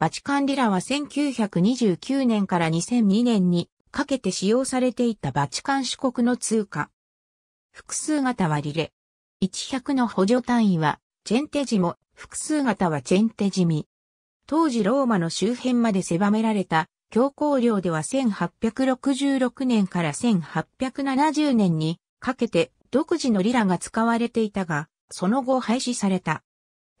バチカンリラは1929年から2002年にかけて使用されていたバチカン四国の通貨。複数型はリレ。100の補助単位はチェンテジモ、複数型はチェンテジミ。当時ローマの周辺まで狭められた教皇領では1866年から1870年にかけて独自のリラが使われていたが、その後廃止された。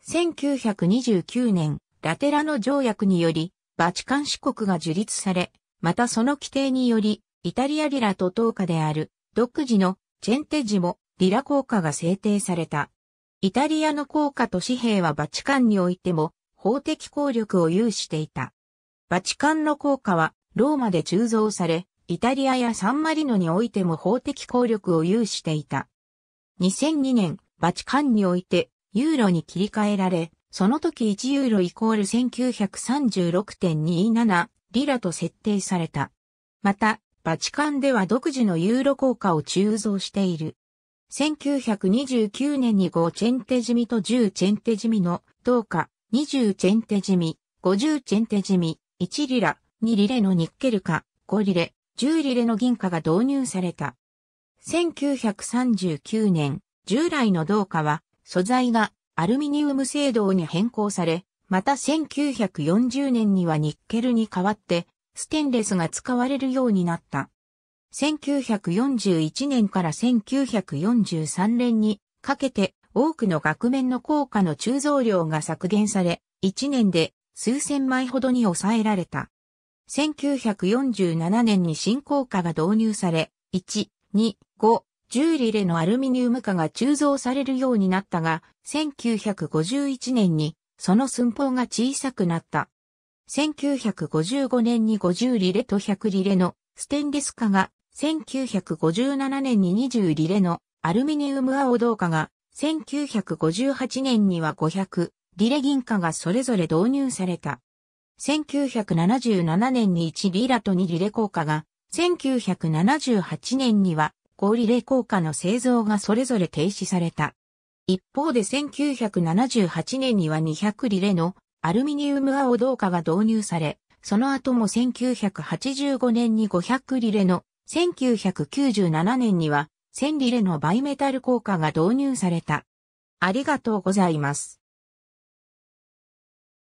1929年、ラテラの条約により、バチカン市国が樹立され、またその規定により、イタリアリラと等価である、独自のチェンテジもリラ効果が制定された。イタリアの効果と紙幣はバチカンにおいても法的効力を有していた。バチカンの効果はローマで鋳造され、イタリアやサンマリノにおいても法的効力を有していた。2002年、バチカンにおいてユーロに切り替えられ、その時1ユーロイコール1936.27リラと設定された。また、バチカンでは独自のユーロ効果を鋳造している。1929年に5チェンテジミと10チェンテジミの同価、20チェンテジミ、50チェンテジミ、1リラ、2リレのニッケル化、5リレ、10リレの銀貨が導入された。1939年、従来の銅貨は素材がアルミニウム製銅に変更され、また1940年にはニッケルに代わって、ステンレスが使われるようになった。1941年から1943年にかけて多くの額面の効果の鋳造量が削減され、1年で数千枚ほどに抑えられた。1947年に新効果が導入され、1、2、5、10リレのアルミニウム化が鋳造されるようになったが、1951年にその寸法が小さくなった。1955年に50リレと100リレのステンレス化が、1957年に20リレのアルミニウム青銅化が、1958年には500リレ銀化がそれぞれ導入された。1977年に1リラと2リレ硬果が、1978年には合リレー効果の製造がそれぞれ停止された。一方で1978年には200リレのアルミニウム青銅化が導入され、その後も1985年に500リレの、1997年には1000リレのバイメタル効果が導入された。ありがとうございます。